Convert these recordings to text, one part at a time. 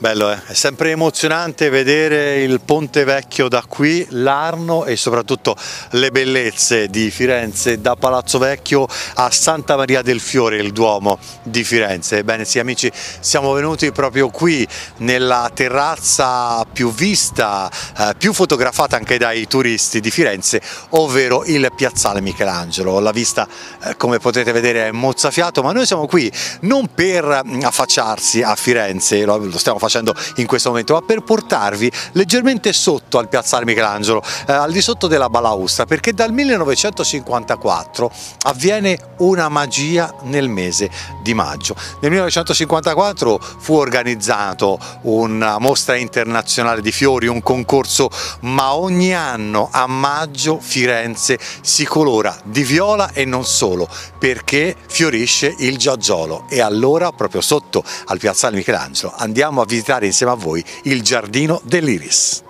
Bello, eh? è sempre emozionante vedere il Ponte Vecchio da qui, l'Arno e soprattutto le bellezze di Firenze, da Palazzo Vecchio a Santa Maria del Fiore, il Duomo di Firenze. Ebbene sì amici, siamo venuti proprio qui nella terrazza più vista, eh, più fotografata anche dai turisti di Firenze, ovvero il Piazzale Michelangelo. La vista, eh, come potete vedere, è mozzafiato, ma noi siamo qui non per mm, affacciarsi a Firenze, lo stiamo facendo facendo in questo momento, ma per portarvi leggermente sotto al piazzale Michelangelo, eh, al di sotto della balaustra, perché dal 1954 avviene una magia nel mese di maggio. Nel 1954 fu organizzato una mostra internazionale di fiori, un concorso, ma ogni anno a maggio Firenze si colora di viola e non solo, perché fiorisce il giaggiolo e allora proprio sotto al piazzale Michelangelo andiamo a visitare visitare insieme a voi il Giardino dell'Iris.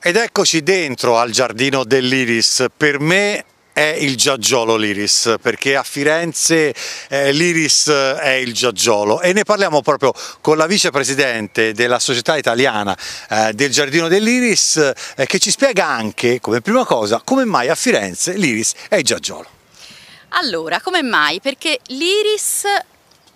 Ed eccoci dentro al giardino dell'Iris, per me è il giaggiolo l'Iris, perché a Firenze eh, l'Iris eh, è il giaggiolo e ne parliamo proprio con la vicepresidente della società italiana eh, del giardino dell'Iris eh, che ci spiega anche come prima cosa come mai a Firenze l'Iris è il giaggiolo. Allora, come mai? Perché l'Iris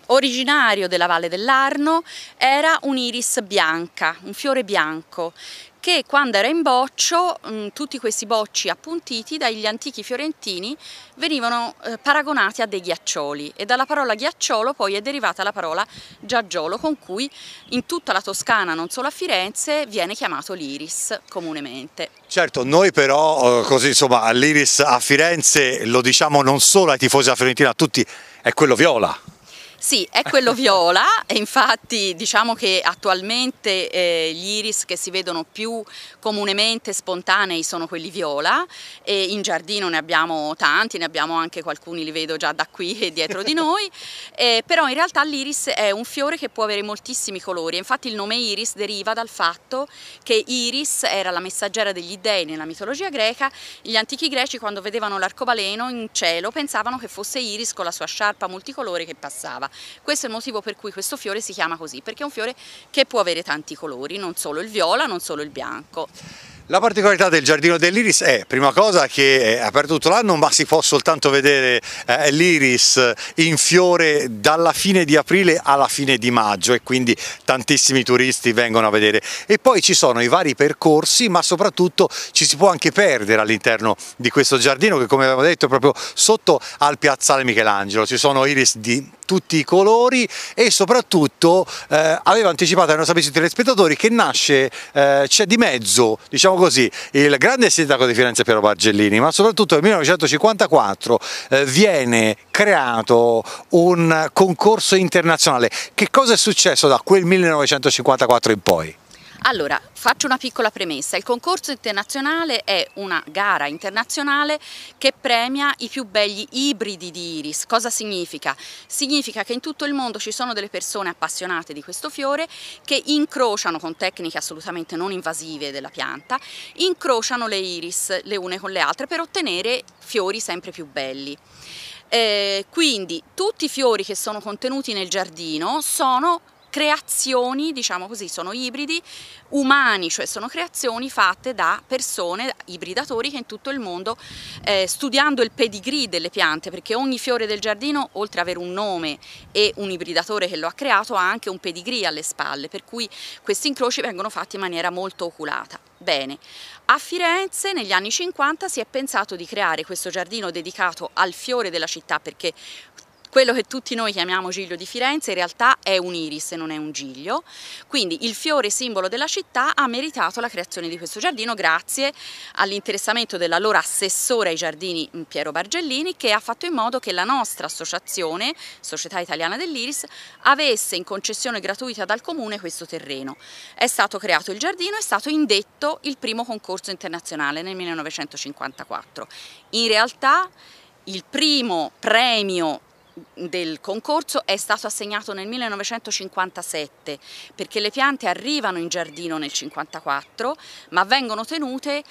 originario della Valle dell'Arno era un iris bianca, un fiore bianco che quando era in boccio mh, mm, tutti questi bocci appuntiti dagli antichi fiorentini venivano eh, paragonati a dei ghiaccioli e dalla parola ghiacciolo poi è derivata la parola giaggiolo con cui in tutta la Toscana, non solo a Firenze, viene chiamato l'iris comunemente. Certo, noi però eh, così insomma all'iris a Firenze lo diciamo non solo ai tifosi della Fiorentina, a tutti, è quello viola. Sì, è quello viola e infatti diciamo che attualmente eh, gli iris che si vedono più comunemente spontanei sono quelli viola e in giardino ne abbiamo tanti, ne abbiamo anche alcuni li vedo già da qui e dietro di noi, eh, però in realtà l'iris è un fiore che può avere moltissimi colori, infatti il nome iris deriva dal fatto che Iris era la messaggera degli dei nella mitologia greca, gli antichi greci quando vedevano l'arcobaleno in cielo pensavano che fosse Iris con la sua sciarpa multicolore che passava. Questo è il motivo per cui questo fiore si chiama così, perché è un fiore che può avere tanti colori, non solo il viola, non solo il bianco. La particolarità del giardino dell'iris è, prima cosa, che è aperto tutto l'anno ma si può soltanto vedere eh, l'iris in fiore dalla fine di aprile alla fine di maggio e quindi tantissimi turisti vengono a vedere. E poi ci sono i vari percorsi ma soprattutto ci si può anche perdere all'interno di questo giardino che come abbiamo detto è proprio sotto al piazzale Michelangelo. Ci sono iris di tutti i colori e soprattutto eh, avevo anticipato ai nostri amici telespettatori che nasce, eh, c'è di mezzo, diciamo diciamo così, il grande sindaco di Firenze Piero Bargellini, ma soprattutto nel 1954 eh, viene creato un concorso internazionale. Che cosa è successo da quel 1954 in poi? Allora, faccio una piccola premessa. Il concorso internazionale è una gara internazionale che premia i più belli ibridi di iris. Cosa significa? Significa che in tutto il mondo ci sono delle persone appassionate di questo fiore che incrociano con tecniche assolutamente non invasive della pianta, incrociano le iris le une con le altre per ottenere fiori sempre più belli. Eh, quindi tutti i fiori che sono contenuti nel giardino sono creazioni, diciamo così, sono ibridi umani, cioè sono creazioni fatte da persone, ibridatori che in tutto il mondo, eh, studiando il pedigree delle piante, perché ogni fiore del giardino, oltre ad avere un nome e un ibridatore che lo ha creato, ha anche un pedigree alle spalle, per cui questi incroci vengono fatti in maniera molto oculata. Bene, a Firenze negli anni 50 si è pensato di creare questo giardino dedicato al fiore della città perché quello che tutti noi chiamiamo Giglio di Firenze in realtà è un iris e non è un giglio, quindi il fiore simbolo della città ha meritato la creazione di questo giardino grazie all'interessamento dell'allora assessore ai giardini mm, Piero Bargellini che ha fatto in modo che la nostra associazione, Società Italiana dell'Iris, avesse in concessione gratuita dal comune questo terreno. È stato creato il giardino, è stato indetto il primo concorso internazionale nel 1954. In realtà il primo premio del concorso è stato assegnato nel 1957 perché le piante arrivano in giardino nel 1954 ma vengono tenute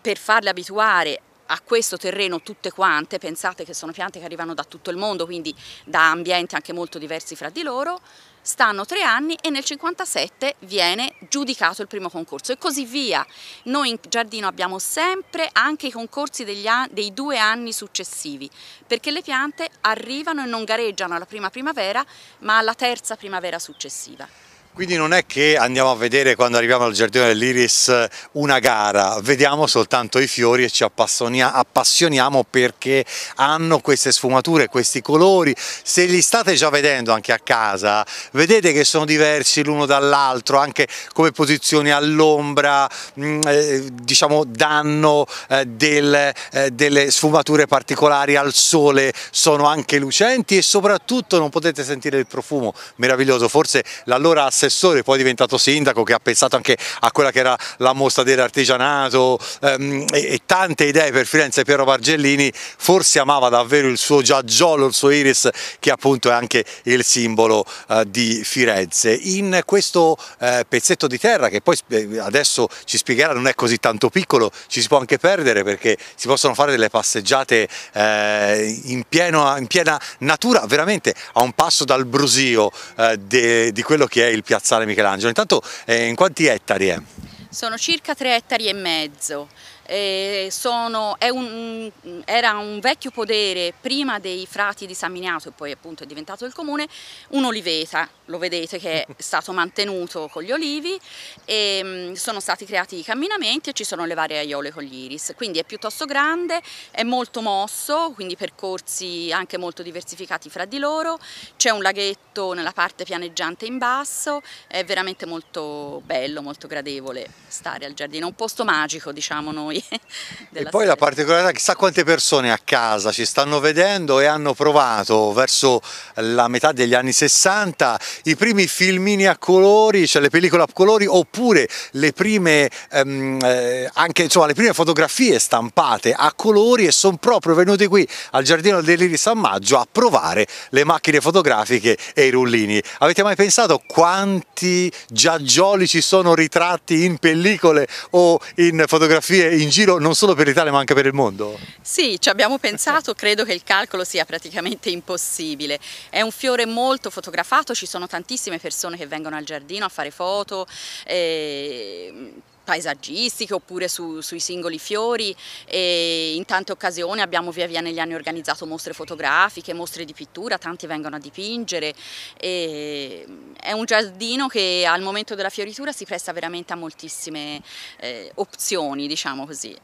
per farle abituare a questo terreno tutte quante, pensate che sono piante che arrivano da tutto il mondo, quindi da ambienti anche molto diversi fra di loro, stanno tre anni e nel 57 viene giudicato il primo concorso e così via. Noi in giardino abbiamo sempre anche i concorsi an dei due anni successivi perché le piante arrivano e non gareggiano alla prima primavera ma alla terza primavera successiva. Quindi non è che andiamo a vedere quando arriviamo al Giardino dell'Iris eh, una gara, vediamo soltanto i fiori e ci appassioniamo perché hanno queste sfumature, questi colori. Se li state già vedendo anche a casa, vedete che sono diversi l'uno dall'altro, anche come posizioni all'ombra, mm, eh, diciamo danno eh, del, delle sfumature particolari al sole, sono anche lucenti e soprattutto non potete sentire il profumo meraviglioso, forse l'allora assessore, poi è diventato sindaco, che ha pensato anche a quella che era la mostra dell'artigianato ehm, e, e, tante idee per Firenze. Piero Bargellini forse amava davvero il suo giaggiolo, il suo iris, che appunto è anche il simbolo eh, di Firenze. In questo eh, pezzetto di terra, che poi eh, adesso ci spiegherà non è così tanto piccolo, ci si può anche perdere perché si possono fare delle passeggiate eh, in, pieno, in, piena natura, veramente a un passo dal brusio eh, di quello che è il piazzale Michelangelo. Intanto eh, in quanti ettari è? Sono circa 3 ettari e mezzo. Eh, sono, un, era un vecchio podere prima dei frati di San Miniato e poi appunto è diventato il comune, un oliveta, lo vedete che è stato mantenuto con gli olivi e ehm, sono stati creati i camminamenti e ci sono le varie aiole con gli iris, quindi è piuttosto grande, è molto mosso, quindi percorsi anche molto diversificati fra di loro, c'è un laghetto nella parte pianeggiante in basso, è veramente molto bello, molto gradevole stare al giardino, un posto magico diciamo noi poi E poi serie. la particolarità, chissà quante persone a casa ci stanno vedendo e hanno provato verso la metà degli anni 60 i primi filmini a colori, cioè le pellicole a colori oppure le prime, ehm, eh, anche, insomma, le prime fotografie stampate a colori e sono proprio venuti qui al Giardino dell'Iris a Maggio a provare le macchine fotografiche e i rullini. Avete mai pensato quanti giaggioli ci sono ritratti in pellicole o in fotografie in giro non solo per l'Italia ma anche per il mondo? Sì, ci abbiamo pensato, credo che il calcolo sia praticamente impossibile. È un fiore molto fotografato, ci sono tantissime persone che vengono al giardino a fare foto, eh, paesaggistiche oppure su, sui singoli fiori e in tante occasioni abbiamo via via negli anni organizzato mostre fotografiche, mostre di pittura, tanti vengono a dipingere. E mm, è un giardino che al momento della fioritura si presta veramente a moltissime eh, opzioni, diciamo così.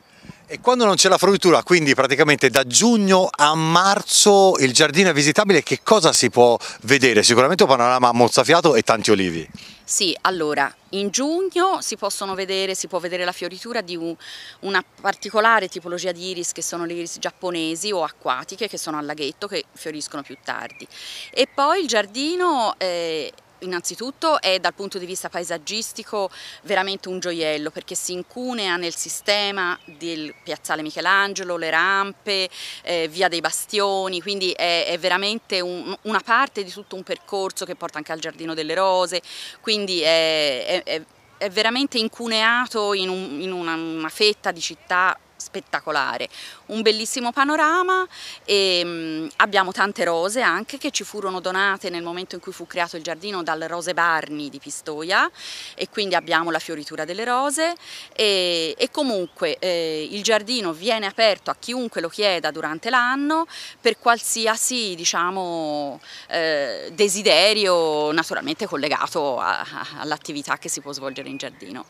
E quando non c'è la fruttura, quindi praticamente da giugno a marzo il giardino è visitabile, che cosa si può vedere? Sicuramente un panorama mozzafiato e tanti olivi. Sì, allora, in giugno si, vedere, si può vedere la fioritura di un, una particolare tipologia di iris che sono le iris giapponesi o acquatiche che sono al laghetto che fioriscono più tardi. E poi il giardino... Eh, Innanzitutto è dal punto di vista paesaggistico veramente un gioiello perché si incunea nel sistema del piazzale Michelangelo, le rampe, eh, via dei bastioni, quindi è, è veramente un, una parte di tutto un percorso che porta anche al Giardino delle Rose, quindi è, è, è veramente incuneato in, un, in una, una fetta di città spettacolare, un bellissimo panorama e ehm, abbiamo tante rose anche che ci furono donate nel momento in cui fu creato il giardino dal Rose Barni di Pistoia e quindi abbiamo la fioritura delle rose e, e comunque eh, il giardino viene aperto a chiunque lo chieda durante l'anno per qualsiasi diciamo, eh, desiderio naturalmente collegato all'attività che si può svolgere in giardino.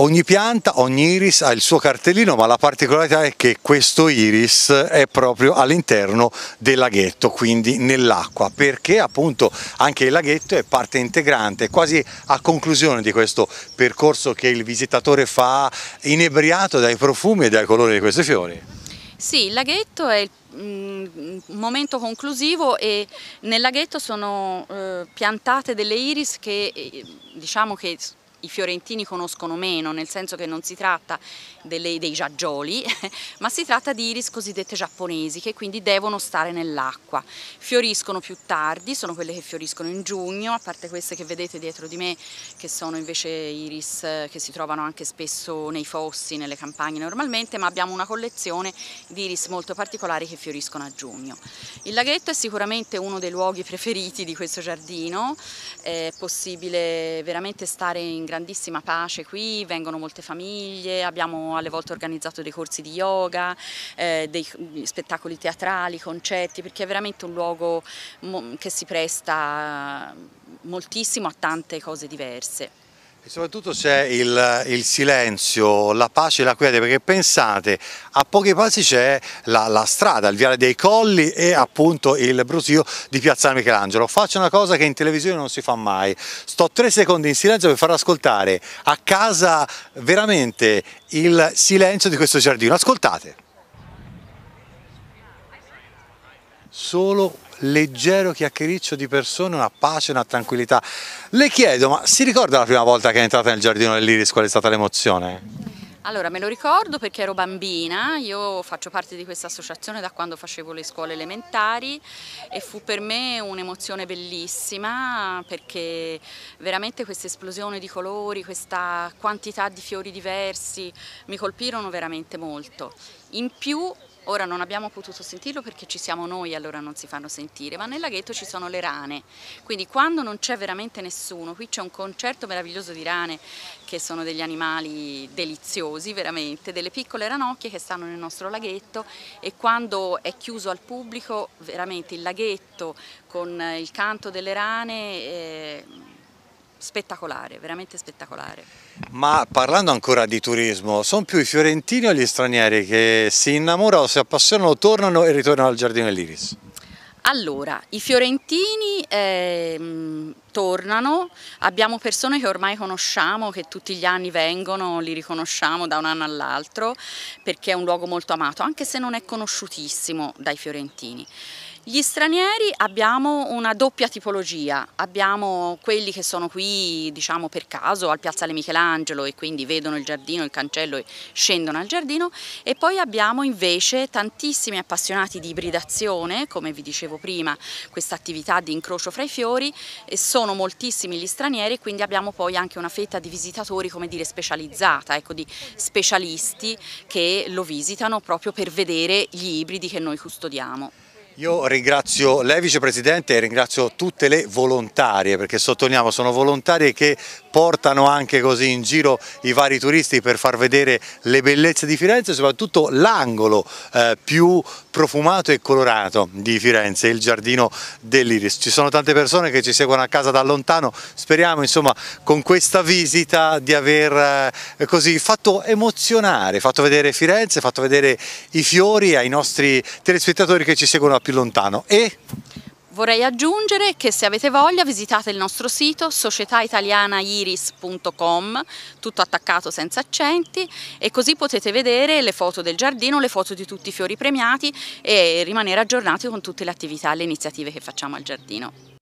Ogni pianta, ogni iris ha il suo cartellino, ma la particolarità è che questo iris è proprio all'interno del laghetto, quindi nell'acqua, perché appunto anche il laghetto è parte integrante, quasi a conclusione di questo percorso che il visitatore fa inebriato dai profumi e dai colori di questi fiori. Sì, il laghetto è il mm, un momento conclusivo e nel laghetto sono eh, piantate delle iris che eh, diciamo che i fiorentini conoscono meno, nel senso che non si tratta delle, dei giaggioli, ma si tratta di iris cosiddette giapponesi che quindi devono stare nell'acqua. Fioriscono più tardi, sono quelle che fioriscono in giugno, a parte queste che vedete dietro di me che sono invece iris eh, che si trovano anche spesso nei fossi, nelle campagne normalmente, ma abbiamo una collezione di iris molto particolari che fioriscono a giugno. Il laghetto è sicuramente uno dei luoghi preferiti di questo giardino, è possibile veramente stare in grandissima pace qui, vengono molte famiglie, abbiamo alle volte organizzato dei corsi di yoga, eh, dei spettacoli teatrali, concerti, perché è veramente un luogo che si presta eh, moltissimo a tante cose diverse. E soprattutto c'è il, il, silenzio, la pace e la quiete, perché pensate, a pochi passi c'è la, la, strada, il viale dei Colli e appunto il brusio di Piazza Michelangelo. Faccio una cosa che in televisione non si fa mai, sto tre secondi in silenzio per far ascoltare a casa veramente il silenzio di questo giardino. Ascoltate. Solo leggero chiacchiericcio di persone, una pace, una tranquillità. Le chiedo, ma si ricorda la prima volta che è entrata nel giardino dell'Iris? Qual è stata l'emozione? Allora, me lo ricordo perché ero bambina, io faccio parte di questa associazione da quando facevo le scuole elementari e fu per me un'emozione bellissima perché veramente questa esplosione di colori, questa quantità di fiori diversi mi colpirono veramente molto. In più Ora non abbiamo potuto sentirlo perché ci siamo noi, allora non si fanno sentire, ma nel laghetto ci sono le rane, quindi quando non c'è veramente nessuno, qui c'è un concerto meraviglioso di rane che sono degli animali deliziosi veramente, delle piccole ranocchie che stanno nel nostro laghetto e quando è chiuso al pubblico veramente il laghetto con il canto delle rane... Eh, spettacolare, veramente spettacolare. Ma parlando ancora di turismo, sono più i fiorentini o gli stranieri che si innamorano, si appassionano, tornano e ritornano al Giardino dell'Iris? Allora, i fiorentini eh, tornano, abbiamo persone che ormai conosciamo, che tutti gli anni vengono, li riconosciamo da un anno all'altro, perché è un luogo molto amato, anche se non è conosciutissimo dai fiorentini. Gli stranieri abbiamo una doppia tipologia, abbiamo quelli che sono qui diciamo per caso al piazzale Michelangelo e quindi vedono il giardino, il cancello e scendono al giardino e poi abbiamo invece tantissimi appassionati di ibridazione, come vi dicevo prima, questa attività di incrocio fra i fiori e sono moltissimi gli stranieri quindi abbiamo poi anche una fetta di visitatori come dire specializzata, ecco di specialisti che lo visitano proprio per vedere gli ibridi che noi custodiamo. Io ringrazio lei vicepresidente e ringrazio tutte le volontarie perché sottolineiamo sono volontarie che portano anche così in giro i vari turisti per far vedere le bellezze di Firenze soprattutto l'angolo eh, più profumato e colorato di Firenze, il giardino dell'Iris. Ci sono tante persone che ci seguono a casa da lontano, speriamo insomma con questa visita di aver eh, così fatto emozionare, fatto vedere Firenze, fatto vedere i fiori ai nostri telespettatori che ci seguono a più lontano. E Vorrei aggiungere che se avete voglia visitate il nostro sito societaitalianairis.com, tutto attaccato senza accenti, e così potete vedere le foto del giardino, le foto di tutti i fiori premiati e rimanere aggiornati con tutte le attività e le iniziative che facciamo al giardino.